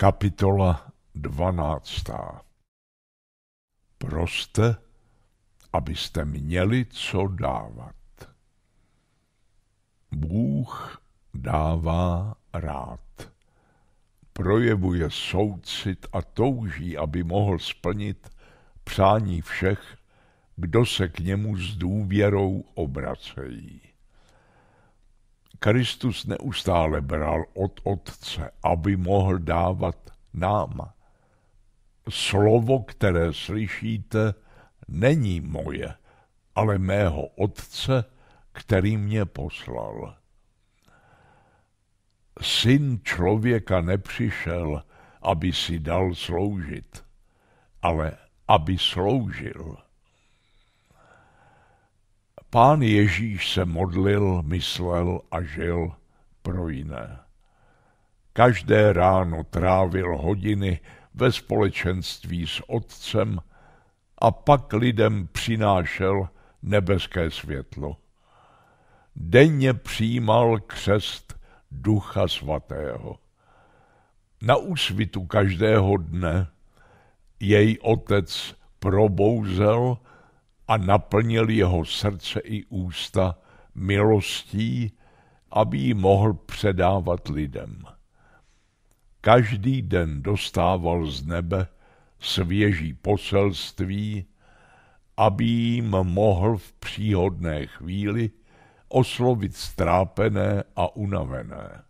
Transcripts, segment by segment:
Kapitola 12. Proste, abyste měli co dávat. Bůh dává rád. Projevuje soucit a touží, aby mohl splnit přání všech, kdo se k němu s důvěrou obracejí. Kristus neustále bral od Otce, aby mohl dávat nám. Slovo, které slyšíte, není moje, ale mého Otce, který mě poslal. Syn člověka nepřišel, aby si dal sloužit, ale aby sloužil Pán Ježíš se modlil, myslel a žil pro jiné. Každé ráno trávil hodiny ve společenství s Otcem a pak lidem přinášel nebeské světlo. Denně přijímal křest Ducha Svatého. Na úsvitu každého dne jej otec probouzel a naplnil jeho srdce i ústa milostí, aby ji mohl předávat lidem. Každý den dostával z nebe svěží poselství, aby jim mohl v příhodné chvíli oslovit strápené a unavené.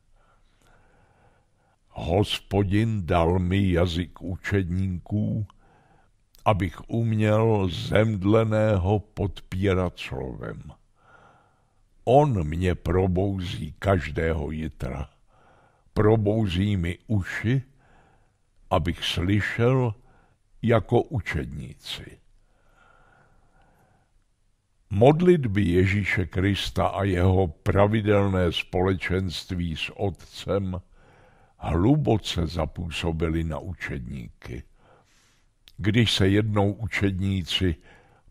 Hospodin dal mi jazyk učedníků, abych uměl zemdleného podpírat slovem. On mě probouzí každého jitra. Probouzí mi uši, abych slyšel jako učedníci. Modlitby Ježíše Krista a jeho pravidelné společenství s Otcem hluboce zapůsobily na učedníky když se jednou učedníci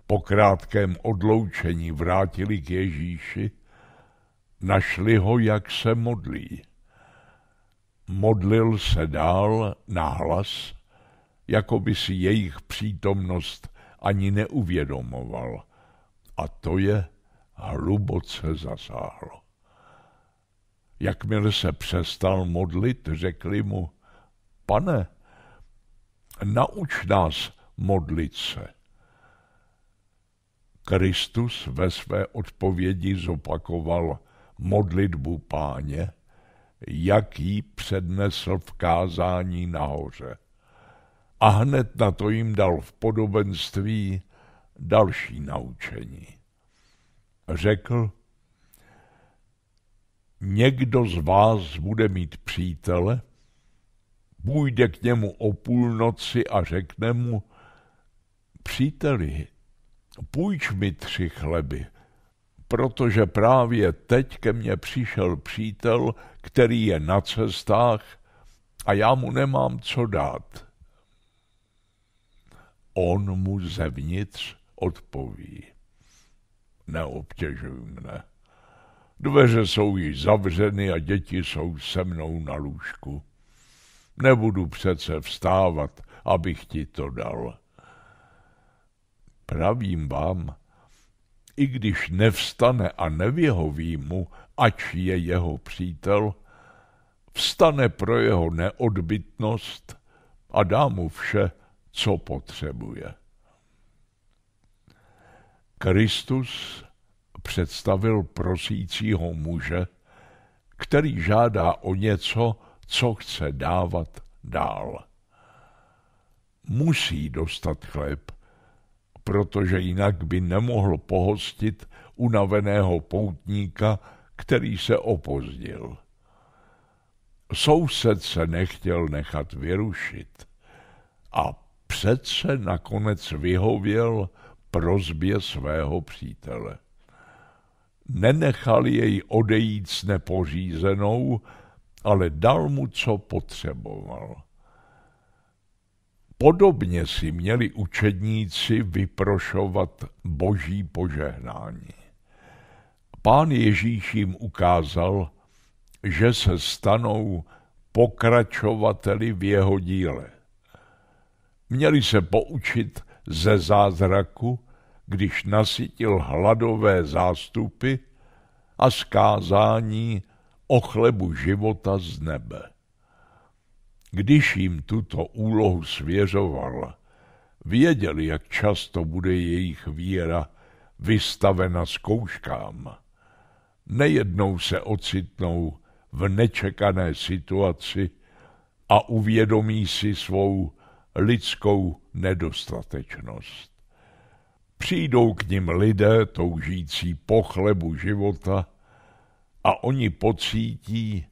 po krátkém odloučení vrátili k Ježíši, našli ho, jak se modlí. Modlil se dál nahlas, jako by si jejich přítomnost ani neuvědomoval. A to je hluboce zasáhlo. Jakmile se přestal modlit, řekli mu, pane, nauč nás modlit se. Kristus ve své odpovědi zopakoval modlitbu páně, jak ji přednesl v kázání nahoře. A hned na to jim dal v podobenství další naučení. Řekl, někdo z vás bude mít přítele, půjde k němu o půlnoci a řekne mu, příteli, půjč mi tři chleby, protože právě teď ke mně přišel přítel, který je na cestách a já mu nemám co dát. On mu zevnitř odpoví. Neobtěžuj mne. Dveře jsou již zavřeny a děti jsou se mnou na lůžku nebudu přece vstávat, abych ti to dal. Pravím vám, i když nevstane a nevyhoví mu, ač je jeho přítel, vstane pro jeho neodbytnost a dá mu vše, co potřebuje. Kristus představil prosícího muže, který žádá o něco, co chce dávat dál. Musí dostat chléb, protože jinak by nemohl pohostit unaveného poutníka, který se opozdil. Soused se nechtěl nechat vyrušit a přece nakonec vyhověl prozbě svého přítele. Nenechal jej odejít s nepořízenou, ale dal mu, co potřeboval. Podobně si měli učedníci vyprošovat boží požehnání. Pán Ježíš jim ukázal, že se stanou pokračovateli v jeho díle. Měli se poučit ze zázraku, když nasytil hladové zástupy a skázání o chlebu života z nebe. Když jim tuto úlohu svěřoval, věděli, jak často bude jejich víra vystavena zkouškám. Nejednou se ocitnou v nečekané situaci a uvědomí si svou lidskou nedostatečnost. Přijdou k ním lidé toužící po chlebu života a oni pocítí,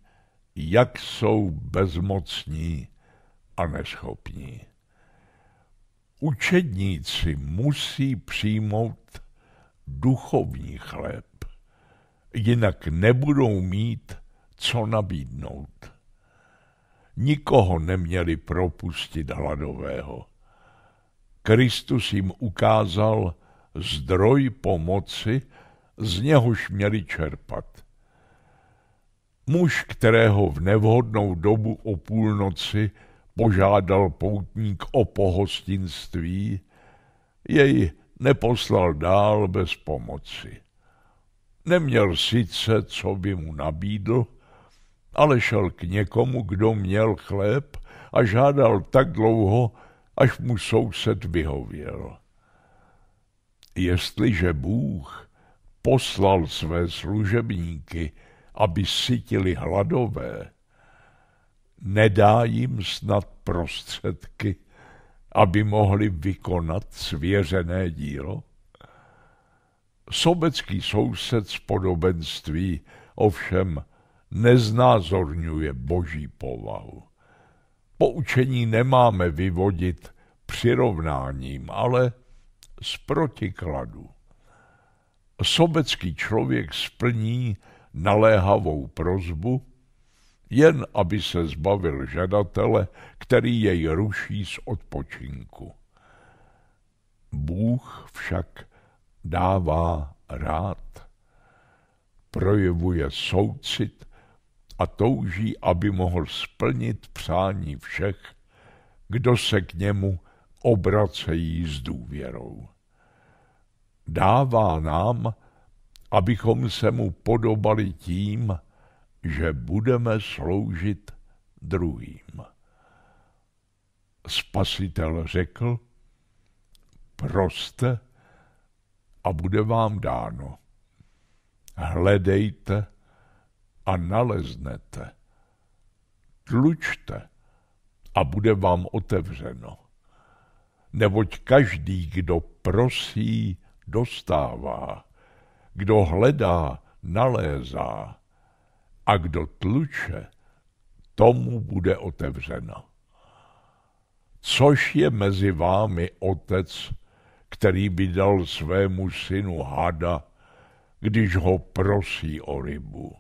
jak jsou bezmocní a neschopní. Učedníci musí přijmout duchovní chléb, jinak nebudou mít co nabídnout. Nikoho neměli propustit hladového. Kristus jim ukázal zdroj pomoci, z něhož měli čerpat. Muž, kterého v nevhodnou dobu o půlnoci požádal poutník o pohostinství, jej neposlal dál bez pomoci. Neměl sice, co by mu nabídl, ale šel k někomu, kdo měl chléb a žádal tak dlouho, až mu soused vyhověl. Jestliže Bůh poslal své služebníky, aby sytili hladové, nedá jim snad prostředky, aby mohli vykonat svěřené dílo? Sobecký soused z podobenství ovšem neznázorňuje boží povahu. Poučení nemáme vyvodit přirovnáním, ale z protikladu. Sobecký člověk splní naléhavou prozbu, jen aby se zbavil žadatele, který jej ruší z odpočinku. Bůh však dává rád, projevuje soucit a touží, aby mohl splnit přání všech, kdo se k němu obracejí s důvěrou. Dává nám abychom se mu podobali tím, že budeme sloužit druhým. Spasitel řekl, proste a bude vám dáno. Hledejte a naleznete. Tlučte a bude vám otevřeno. Neboť každý, kdo prosí, dostává kdo hledá, nalézá a kdo tluče, tomu bude otevřeno. Což je mezi vámi otec, který by dal svému synu hada, když ho prosí o rybu.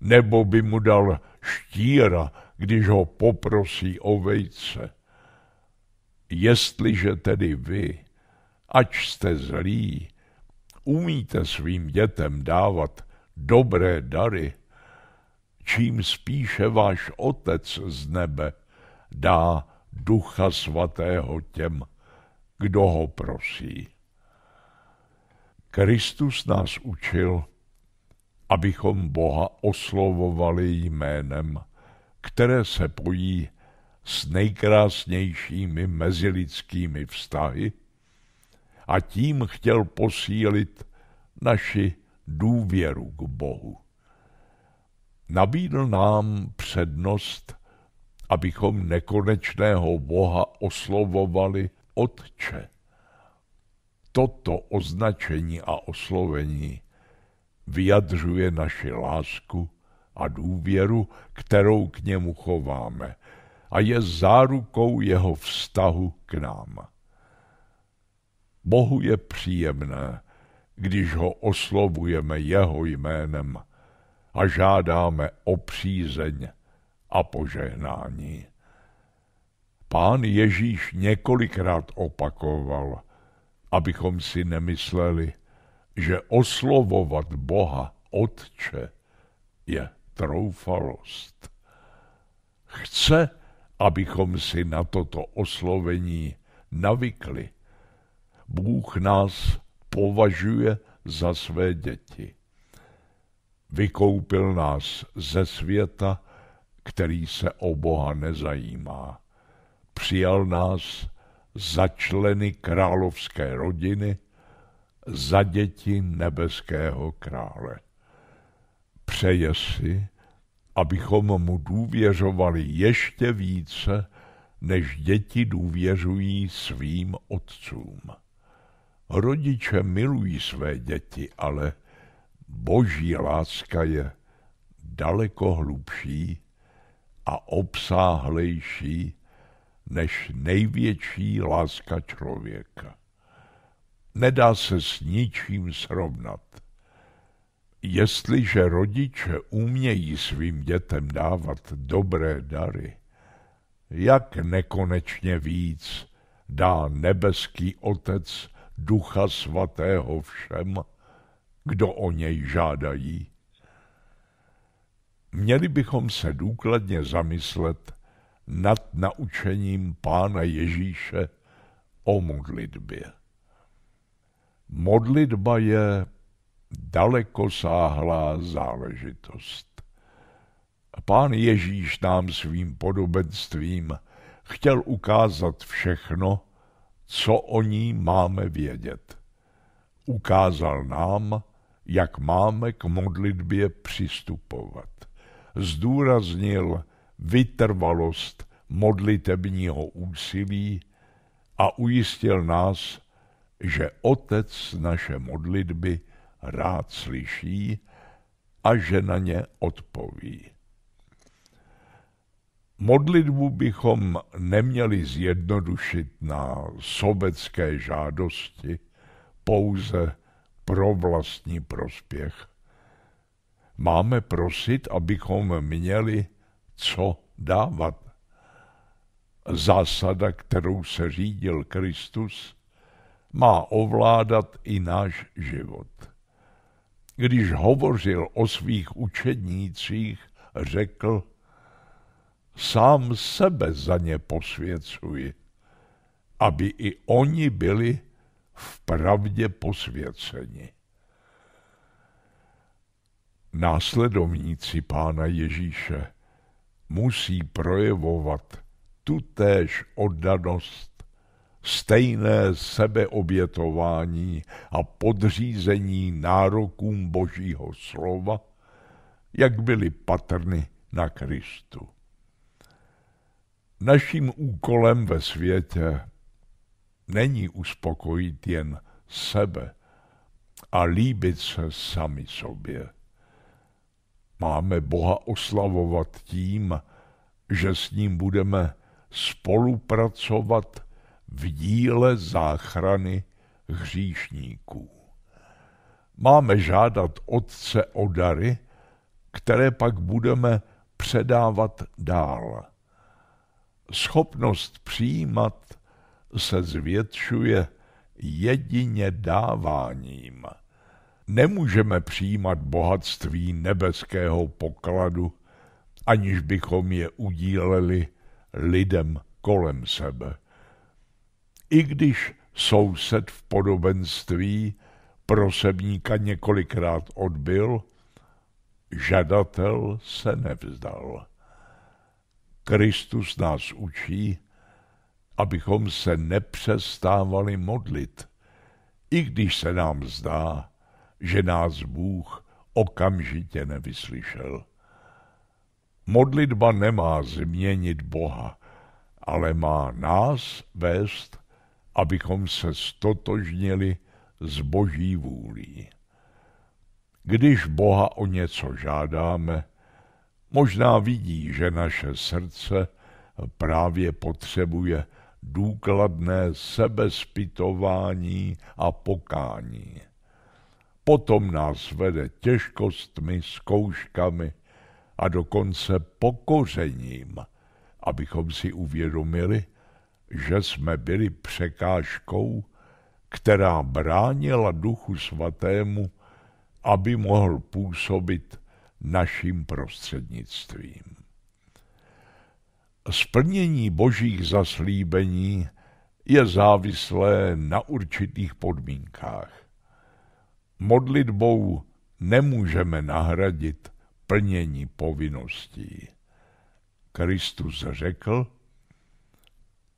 Nebo by mu dal štíra, když ho poprosí o vejce. Jestliže tedy vy, ač jste zlí, umíte svým dětem dávat dobré dary, čím spíše váš Otec z nebe dá Ducha Svatého těm, kdo ho prosí. Kristus nás učil, abychom Boha oslovovali jménem, které se pojí s nejkrásnějšími mezilidskými vztahy a tím chtěl posílit naši důvěru k Bohu. Nabídl nám přednost, abychom nekonečného Boha oslovovali Otče. Toto označení a oslovení vyjadřuje naši lásku a důvěru, kterou k němu chováme a je zárukou jeho vztahu k nám. Bohu je příjemné, když ho oslovujeme jeho jménem a žádáme o přízeň a požehnání. Pán Ježíš několikrát opakoval, abychom si nemysleli, že oslovovat Boha Otče je troufalost. Chce, abychom si na toto oslovení navykli Bůh nás považuje za své děti. Vykoupil nás ze světa, který se o Boha nezajímá. Přijal nás za členy královské rodiny, za děti nebeského krále. Přeje si, abychom mu důvěřovali ještě více, než děti důvěřují svým otcům. Rodiče milují své děti, ale boží láska je daleko hlubší a obsáhlejší než největší láska člověka. Nedá se s ničím srovnat. Jestliže rodiče umějí svým dětem dávat dobré dary, jak nekonečně víc dá nebeský Otec Ducha Svatého všem, kdo o něj žádají. Měli bychom se důkladně zamyslet nad naučením Pána Ježíše o modlitbě. Modlitba je dalekosáhlá záležitost. Pán Ježíš nám svým podobenstvím chtěl ukázat všechno, co o ní máme vědět. Ukázal nám, jak máme k modlitbě přistupovat. Zdůraznil vytrvalost modlitebního úsilí a ujistil nás, že Otec naše modlitby rád slyší a že na ně odpoví. Modlitbu bychom neměli zjednodušit na sobecké žádosti pouze pro vlastní prospěch. Máme prosit, abychom měli co dávat. Zásada, kterou se řídil Kristus, má ovládat i náš život. Když hovořil o svých učednících, řekl, sám sebe za ně posvěcuji, aby i oni byli v pravdě posvěceni. Následovníci Pána Ježíše musí projevovat tutéž oddanost, stejné sebeobětování a podřízení nárokům Božího slova, jak byly patrny na Kristu. Naším úkolem ve světě není uspokojit jen sebe a líbit se sami sobě. Máme Boha oslavovat tím, že s ním budeme spolupracovat v díle záchrany hříšníků. Máme žádat Otce o dary, které pak budeme předávat dál schopnost přijímat se zvětšuje jedině dáváním. Nemůžeme přijímat bohatství nebeského pokladu, aniž bychom je udíleli lidem kolem sebe. I když soused v podobenství prosebníka několikrát odbil, žadatel se nevzdal. Kristus nás učí, abychom se nepřestávali modlit, i když se nám zdá, že nás Bůh okamžitě nevyslyšel. Modlitba nemá změnit Boha, ale má nás vést, abychom se stotožnili s boží vůlí. Když Boha o něco žádáme, Možná vidí, že naše srdce právě potřebuje důkladné sebespitování a pokání. Potom nás vede těžkostmi, zkouškami a dokonce pokořením, abychom si uvědomili, že jsme byli překážkou, která bránila Duchu Svatému, aby mohl působit naším prostřednictvím. Splnění božích zaslíbení je závislé na určitých podmínkách. Modlitbou nemůžeme nahradit plnění povinností. Kristus řekl,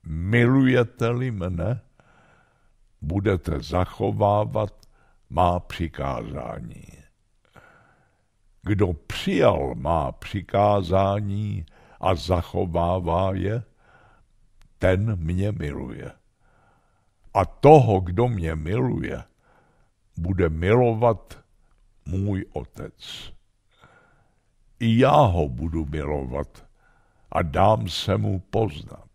milujete-li mne, budete zachovávat má přikázání. Kdo přijal má přikázání a zachovává je, ten mě miluje. A toho, kdo mě miluje, bude milovat můj otec. I já ho budu milovat a dám se mu poznat.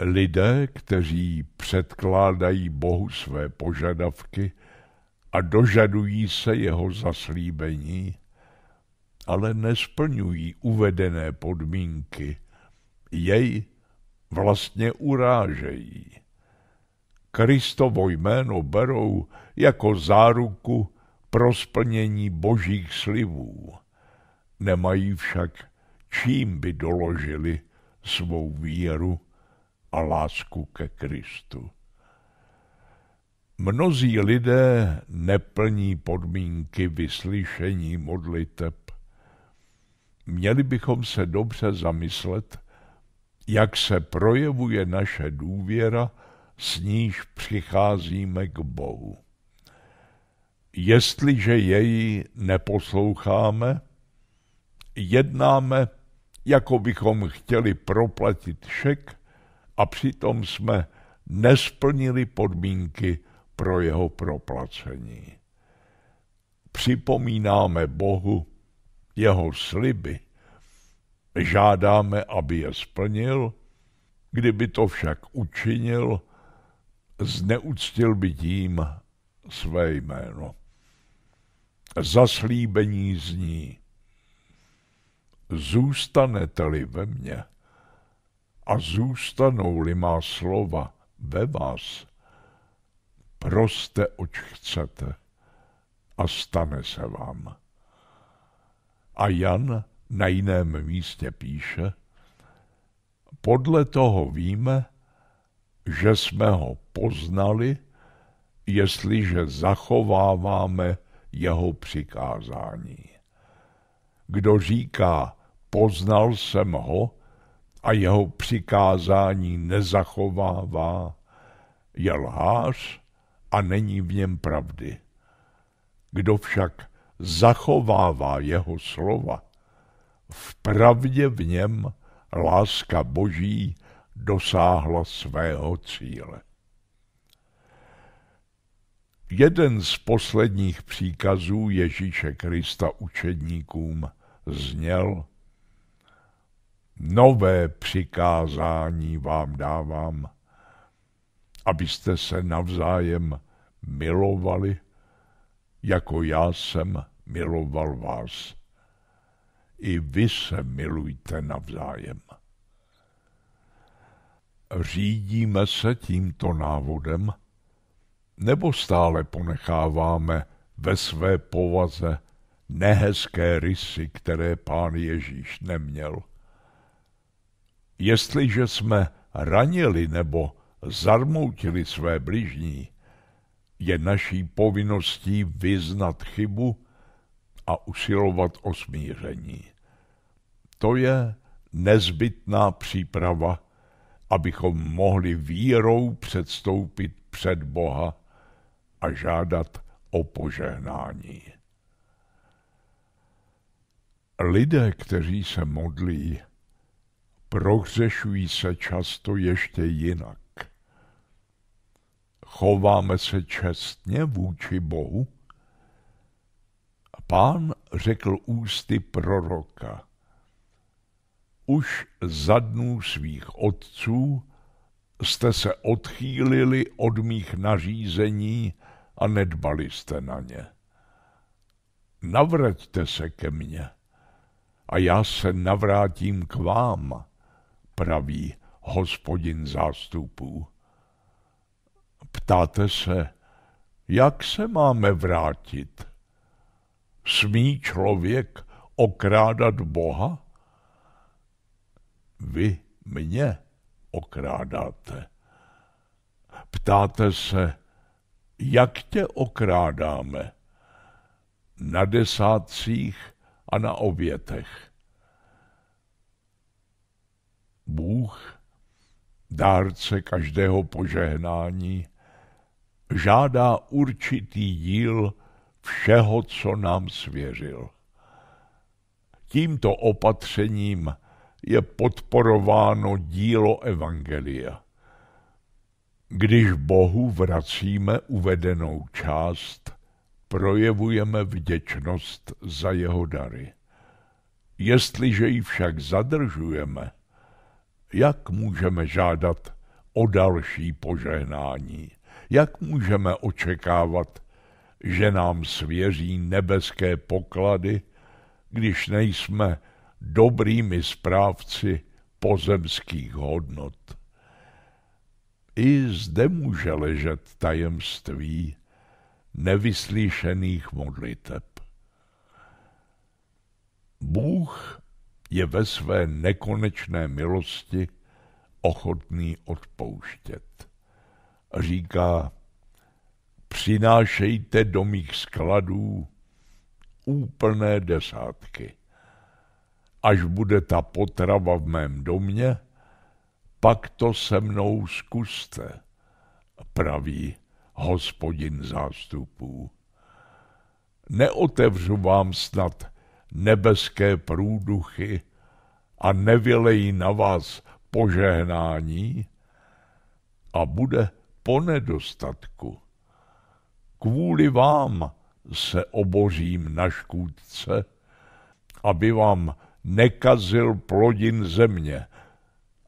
Lidé, kteří předkládají Bohu své požadavky, a dožadují se jeho zaslíbení, ale nesplňují uvedené podmínky, jej vlastně urážejí. Kristovo jméno berou jako záruku pro splnění božích slivů. Nemají však čím by doložili svou víru a lásku ke Kristu. Mnozí lidé neplní podmínky vyslyšení modliteb. Měli bychom se dobře zamyslet, jak se projevuje naše důvěra, s níž přicházíme k Bohu. Jestliže jej neposloucháme, jednáme, jako bychom chtěli proplatit šek a přitom jsme nesplnili podmínky, pro jeho proplacení. Připomínáme Bohu jeho sliby, žádáme, aby je splnil, kdyby to však učinil, zneuctil by tím své jméno. Zaslíbení zní, zůstanete-li ve mně a zůstanou-li má slova ve vás, proste, oč chcete a stane se vám. A Jan na jiném místě píše, podle toho víme, že jsme ho poznali, jestliže zachováváme jeho přikázání. Kdo říká, poznal jsem ho a jeho přikázání nezachovává, je lhář a není v něm pravdy. Kdo však zachovává jeho slova, v pravdě v něm láska Boží dosáhla svého cíle. Jeden z posledních příkazů Ježíše Krista učedníkům zněl Nové přikázání vám dávám, abyste se navzájem milovali, jako já jsem miloval vás. I vy se milujte navzájem. Řídíme se tímto návodem, nebo stále ponecháváme ve své povaze nehezké rysy, které pán Ježíš neměl? Jestliže jsme ranili nebo zarmoutili své bližní, je naší povinností vyznat chybu a usilovat o smíření. To je nezbytná příprava, abychom mohli vírou předstoupit před Boha a žádat o požehnání. Lidé, kteří se modlí, prohřešují se často ještě jinak. Chováme se čestně vůči Bohu? A pán řekl ústy proroka. Už za dnů svých otců jste se odchýlili od mých nařízení a nedbali jste na ně. Navraťte se ke mně a já se navrátím k vám, praví hospodin zástupů. Ptáte se, jak se máme vrátit? Smí člověk okrádat Boha? Vy mě okrádáte. Ptáte se, jak tě okrádáme? Na desátcích a na obětech. Bůh, dárce každého požehnání, žádá určitý díl všeho, co nám svěřil. Tímto opatřením je podporováno dílo Evangelia. Když Bohu vracíme uvedenou část, projevujeme vděčnost za jeho dary. Jestliže ji však zadržujeme, jak můžeme žádat o další požehnání? jak můžeme očekávat, že nám svěří nebeské poklady, když nejsme dobrými správci pozemských hodnot. I zde může ležet tajemství nevyslyšených modliteb. Bůh je ve své nekonečné milosti ochotný odpouštět a říká, přinášejte do mých skladů úplné desátky. Až bude ta potrava v mém domě, pak to se mnou zkuste, praví hospodin zástupů. Neotevřu vám snad nebeské průduchy a nevylejí na vás požehnání a bude po nedostatku. Kvůli vám se obořím na škůdce, aby vám nekazil plodin země,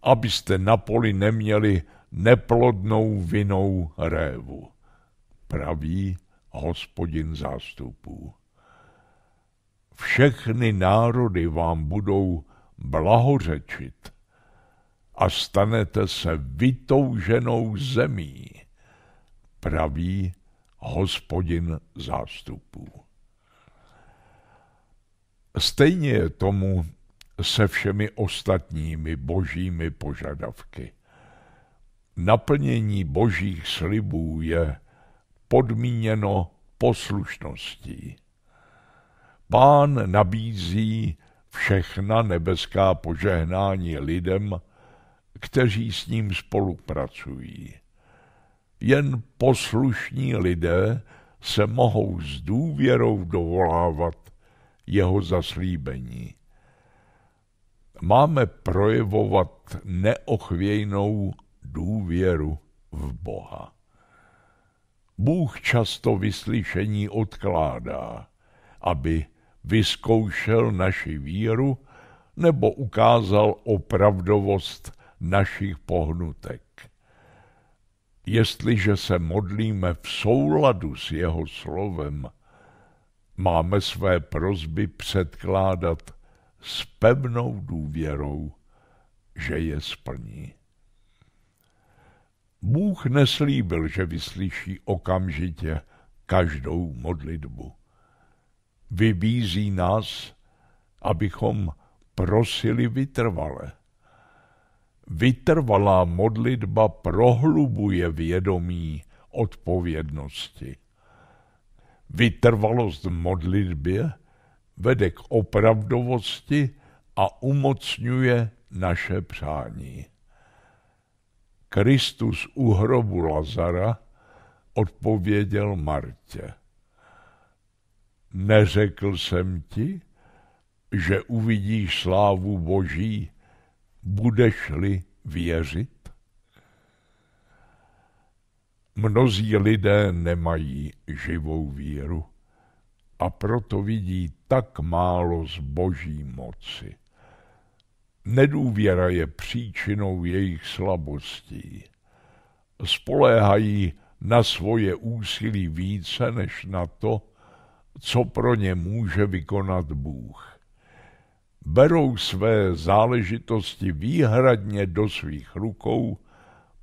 abyste na poli neměli neplodnou vinou révu, praví hospodin zástupů. Všechny národy vám budou blahořečit a stanete se vytouženou zemí, praví hospodin zástupů. Stejně je tomu se všemi ostatními božími požadavky. Naplnění božích slibů je podmíněno poslušností. Pán nabízí všechna nebeská požehnání lidem, kteří s ním spolupracují. Jen poslušní lidé se mohou s důvěrou dovolávat jeho zaslíbení. Máme projevovat neochvějnou důvěru v Boha. Bůh často vyslyšení odkládá, aby vyzkoušel naši víru nebo ukázal opravdovost našich pohnutek. Jestliže se modlíme v souladu s jeho slovem, máme své prozby předkládat s pevnou důvěrou, že je splní. Bůh neslíbil, že vyslyší okamžitě každou modlitbu. Vybízí nás, abychom prosili vytrvale. Vytrvalá modlitba prohlubuje vědomí odpovědnosti. Vytrvalost v modlitbě vede k opravdovosti a umocňuje naše přání. Kristus u hrobu Lazara odpověděl Martě. Neřekl jsem ti, že uvidíš slávu Boží budeš-li věřit? Mnozí lidé nemají živou víru a proto vidí tak málo z boží moci. Nedůvěra je příčinou jejich slabostí. Spoléhají na svoje úsilí více než na to, co pro ně může vykonat Bůh berou své záležitosti výhradně do svých rukou,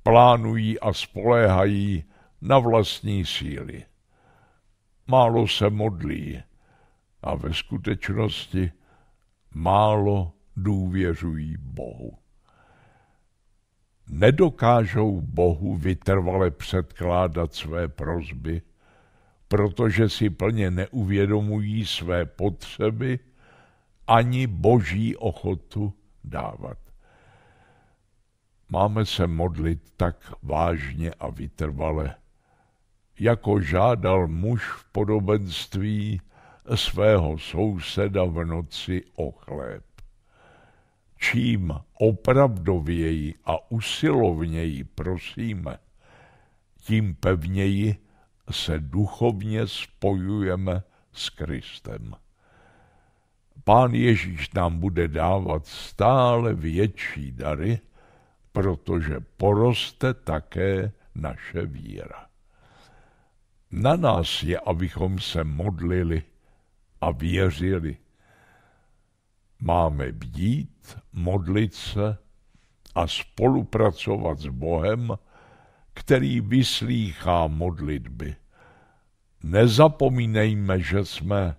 plánují a spoléhají na vlastní síly. Málo se modlí a ve skutečnosti málo důvěřují Bohu. Nedokážou Bohu vytrvale předkládat své prozby, protože si plně neuvědomují své potřeby, ani boží ochotu dávat. Máme se modlit tak vážně a vytrvale, jako žádal muž v podobenství svého souseda v noci o chléb. Čím opravdověji a usilovněji prosíme, tím pevněji se duchovně spojujeme s Kristem. Pán Ježíš nám bude dávat stále větší dary, protože poroste také naše víra. Na nás je, abychom se modlili a věřili. Máme bdít, modlit se a spolupracovat s Bohem, který vyslýchá modlitby. Nezapomínejme, že jsme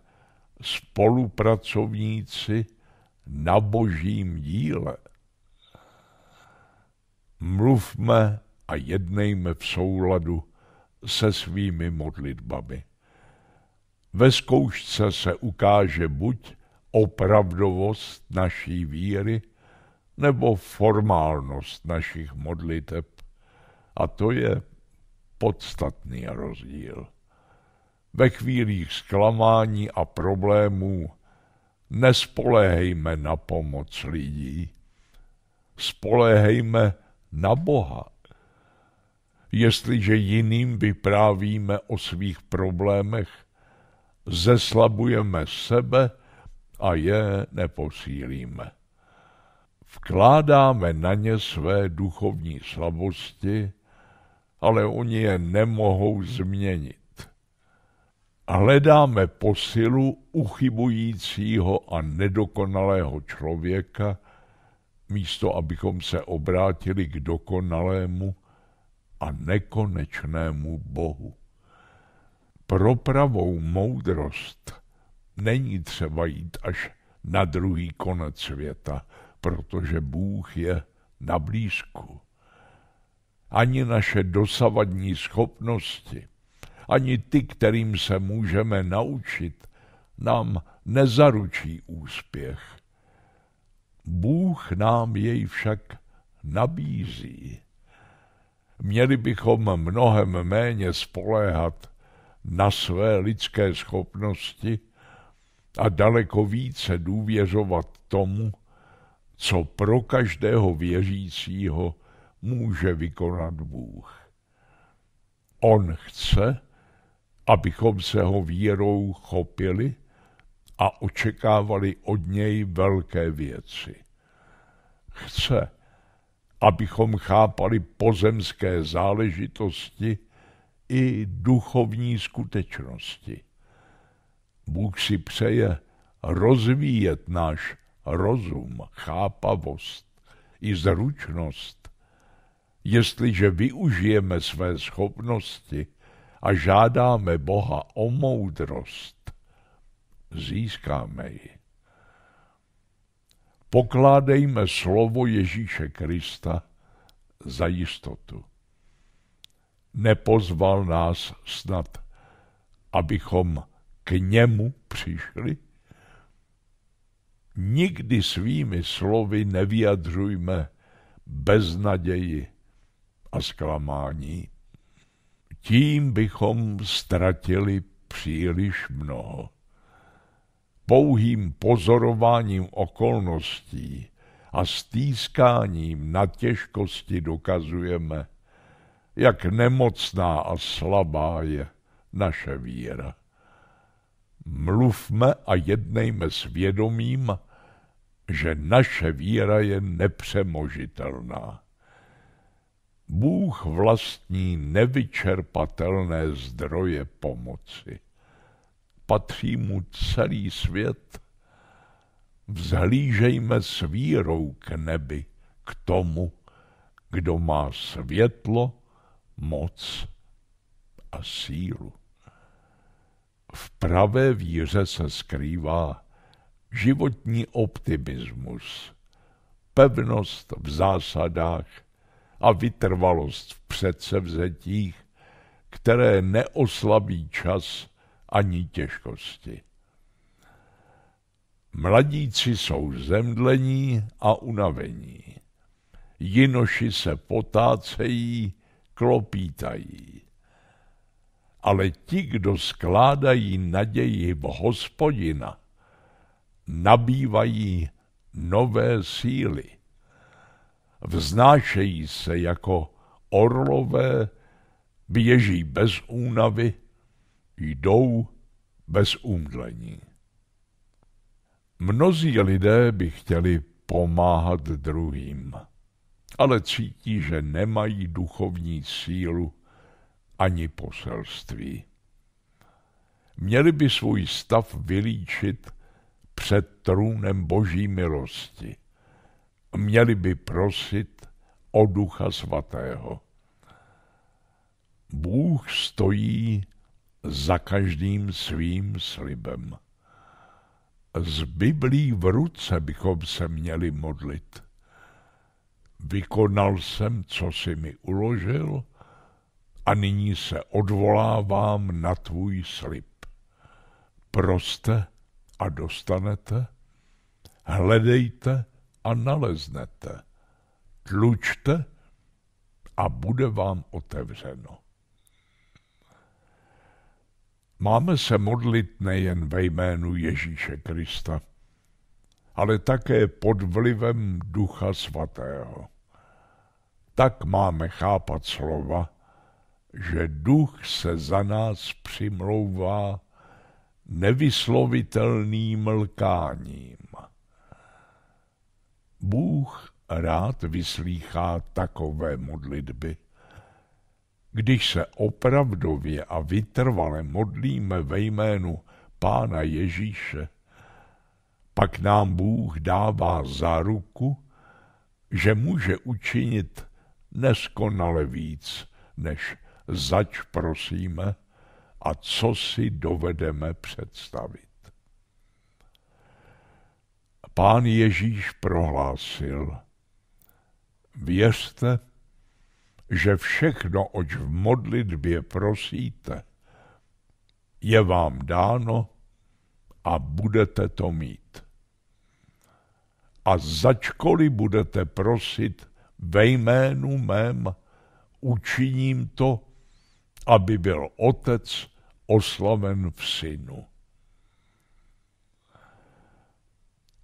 spolupracovníci na božím díle. Mluvme a jednejme v souladu se svými modlitbami. Ve zkoušce se ukáže buď opravdovost naší víry nebo formálnost našich modliteb. A to je podstatný rozdíl ve chvílích zklamání a problémů nespoléhejme na pomoc lidí, spoléhejme na Boha. Jestliže jiným vyprávíme o svých problémech, zeslabujeme sebe a je neposílíme. Vkládáme na ně své duchovní slabosti, ale oni je nemohou změnit hledáme posilu uchybujícího a nedokonalého člověka, místo abychom se obrátili k dokonalému a nekonečnému Bohu. Pro pravou moudrost není třeba jít až na druhý konec světa, protože Bůh je na blízku. Ani naše dosavadní schopnosti ani ty, kterým se můžeme naučit, nám nezaručí úspěch. Bůh nám jej však nabízí. Měli bychom mnohem méně spoléhat na své lidské schopnosti a daleko více důvěřovat tomu, co pro každého věřícího může vykonat Bůh. On chce, abychom se ho vírou chopili a očekávali od něj velké věci. Chce, abychom chápali pozemské záležitosti i duchovní skutečnosti. Bůh si přeje rozvíjet náš rozum, chápavost i zručnost. Jestliže využijeme své schopnosti, a žádáme Boha o moudrost, získáme ji. Pokládejme slovo Ježíše Krista za jistotu. Nepozval nás snad, abychom k němu přišli? Nikdy svými slovy nevyjadřujme beznaději a zklamání. Tím bychom ztratili příliš mnoho. Pouhým pozorováním okolností a stýskáním na těžkosti dokazujeme, jak nemocná a slabá je naše víra. Mluvme a jednejme s vědomím, že naše víra je nepřemožitelná. Bůh vlastní nevyčerpatelné zdroje pomoci. Patří mu celý svět. Vzhlížejme s vírou k nebi, k tomu, kdo má světlo, moc a sílu. V pravé víře se skrývá životní optimismus, pevnost v zásadách, a vytrvalost v předsevzetích, které neoslabí čas ani těžkosti. Mladíci jsou zemdlení a unavení. Jinoši se potácejí, klopítají. Ale ti, kdo skládají naději v hospodina, nabývají nové síly vznášejí se jako orlové, běží bez únavy, jdou bez umdlení. Mnozí lidé by chtěli pomáhat druhým, ale cítí, že nemají duchovní sílu ani poselství. Měli by svůj stav vylíčit před trůnem boží milosti měli by prosit o Ducha Svatého. Bůh stojí za každým svým slibem. Z Biblí v ruce bychom se měli modlit. Vykonal jsem, co si mi uložil, a nyní se odvolávám na tvůj slib. Proste a dostanete, hledejte a naleznete. Tlučte a bude vám otevřeno. Máme se modlit nejen ve jménu Ježíše Krista, ale také pod vlivem Ducha Svatého. Tak máme chápat slova, že duch se za nás přimlouvá nevyslovitelným lkáním. Bůh rád vyslýchá takové modlitby. Když se opravdově a vytrvale modlíme ve jménu Pána Ježíše, pak nám Bůh dává záruku, že může učinit neskonale víc, než zač prosíme a co si dovedeme představit. Pán Ježíš prohlásil, věřte, že všechno, oč v modlitbě prosíte, je vám dáno a budete to mít. A začkoliv budete prosit ve jménu mém, učiním to, aby byl otec oslaven v synu.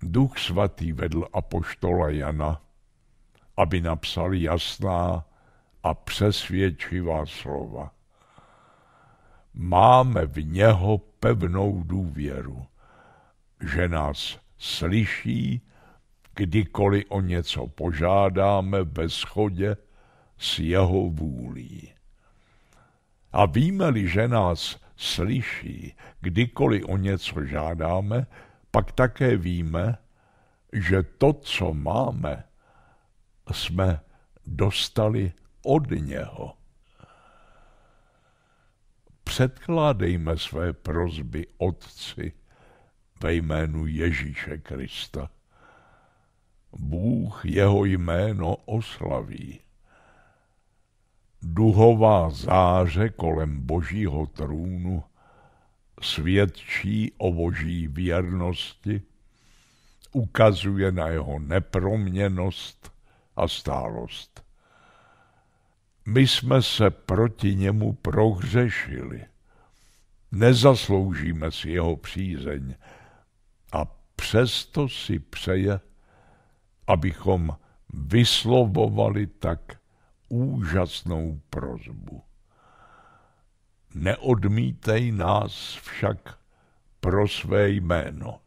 Duch svatý vedl apoštola Jana, aby napsal jasná a přesvědčivá slova. Máme v něho pevnou důvěru, že nás slyší, kdykoliv o něco požádáme ve shodě s jeho vůlí. A víme-li, že nás slyší, kdykoliv o něco žádáme, pak také víme, že to, co máme, jsme dostali od něho. Předkládejme své prozby Otci ve jménu Ježíše Krista. Bůh jeho jméno oslaví. Duhová záře kolem božího trůnu – svědčí o boží věrnosti, ukazuje na jeho neproměnost a stálost. My jsme se proti němu prohřešili. Nezasloužíme si jeho přízeň a přesto si přeje, abychom vyslovovali tak úžasnou prozbu neodmítej nás však pro své jméno.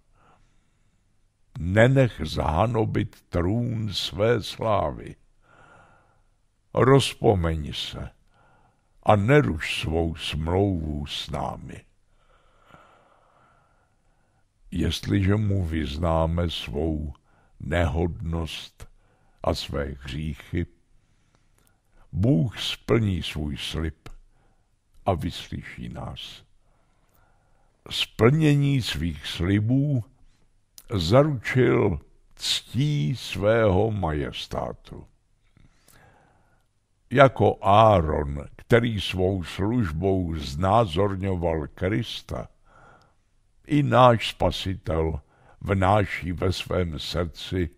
Nenech zahanobit trůn své slávy. Rozpomeň se a neruš svou smlouvu s námi. Jestliže mu vyznáme svou nehodnost a své hříchy, Bůh splní svůj slib a vyslyší nás. Splnění svých slibů zaručil ctí svého majestátu. Jako Áron, který svou službou znázorňoval Krista, i náš spasitel vnáší ve svém srdci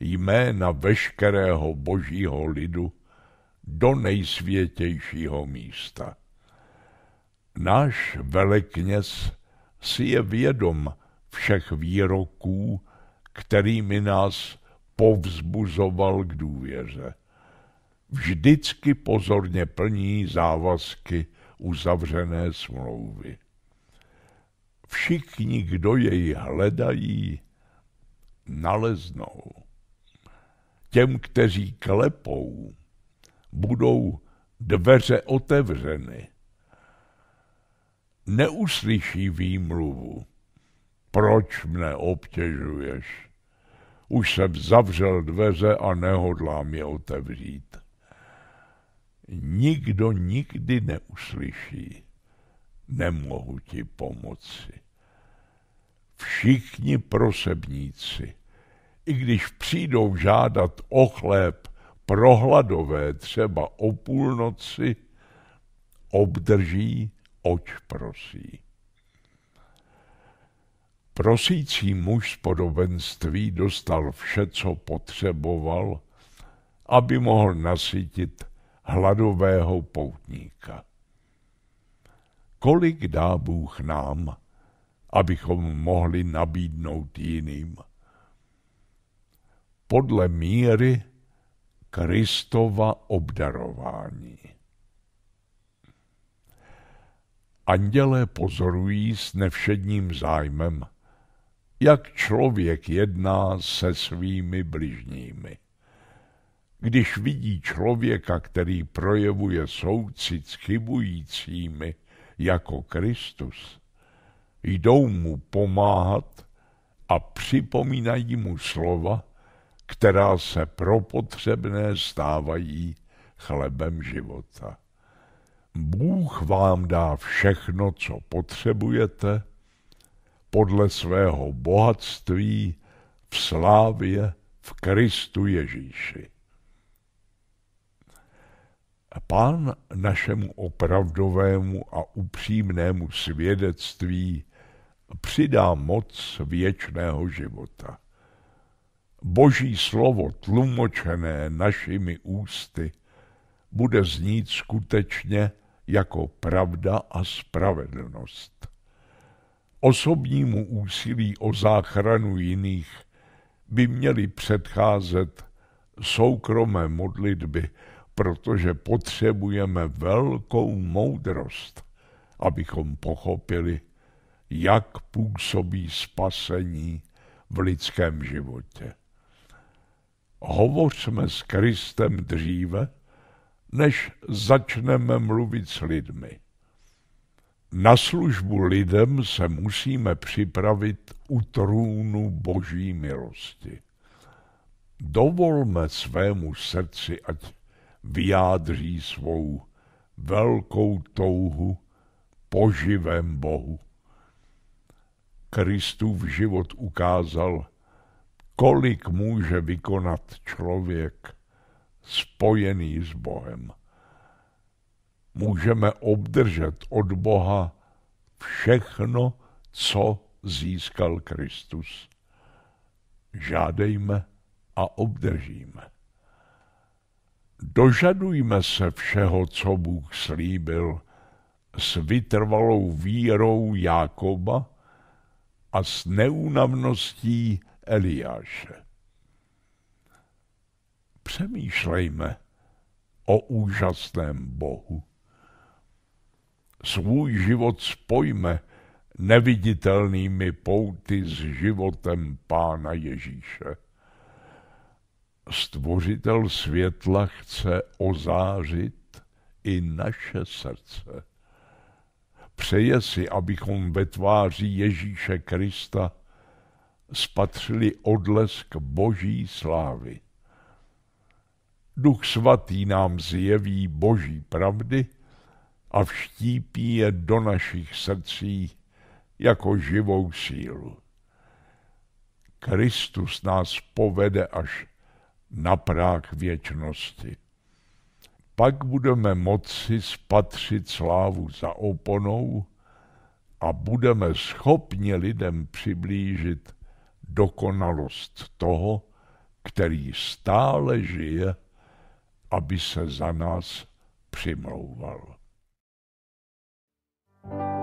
jména veškerého božího lidu do nejsvětějšího místa. Náš velekněz si je vědom všech výroků, kterými nás povzbuzoval k důvěře. Vždycky pozorně plní závazky uzavřené smlouvy. Všichni, kdo jej hledají, naleznou. Těm, kteří klepou, budou dveře otevřeny neuslyší výmluvu. Proč mne obtěžuješ? Už jsem zavřel dveře a nehodlám je otevřít. Nikdo nikdy neuslyší. Nemohu ti pomoci. Všichni prosebníci, i když přijdou žádat o chléb prohladové třeba o půlnoci, obdrží oč prosí. Prosící muž z podobenství dostal vše, co potřeboval, aby mohl nasytit hladového poutníka. Kolik dá Bůh nám, abychom mohli nabídnout jiným? Podle míry Kristova obdarování. Andělé pozorují s nevšedním zájmem, jak člověk jedná se svými bližními. Když vidí člověka, který projevuje soucit s chybujícími jako Kristus, jdou mu pomáhat a připomínají mu slova, která se pro potřebné stávají chlebem života. Bůh vám dá všechno, co potřebujete, podle svého bohatství v slávě v Kristu Ježíši. Pán našemu opravdovému a upřímnému svědectví přidá moc věčného života. Boží slovo tlumočené našimi ústy bude znít skutečně jako pravda a spravedlnost. Osobnímu úsilí o záchranu jiných by měly předcházet soukromé modlitby, protože potřebujeme velkou moudrost, abychom pochopili, jak působí spasení v lidském životě. Hovořme s Kristem dříve, než začneme mluvit s lidmi. Na službu lidem se musíme připravit u trůnu boží milosti. Dovolme svému srdci, ať vyjádří svou velkou touhu po živém Bohu. Kristův život ukázal, kolik může vykonat člověk – spojený s Bohem. Můžeme obdržet od Boha všechno, co získal Kristus. Žádejme a obdržíme. Dožadujme se všeho, co Bůh slíbil, s vytrvalou vírou Jákoba a s neúnavností Eliáše. Přemýšlejme o úžasném Bohu. Svůj život spojme neviditelnými pouty s životem Pána Ježíše. Stvořitel světla chce ozářit i naše srdce. Přeje si, abychom ve tváři Ježíše Krista spatřili odlesk Boží slávy. Duch svatý nám zjeví boží pravdy a vštípí je do našich srdcí jako živou sílu. Kristus nás povede až na práh věčnosti. Pak budeme moci spatřit slávu za oponou a budeme schopni lidem přiblížit dokonalost toho, který stále žije aby se za nás přimlouval. thank you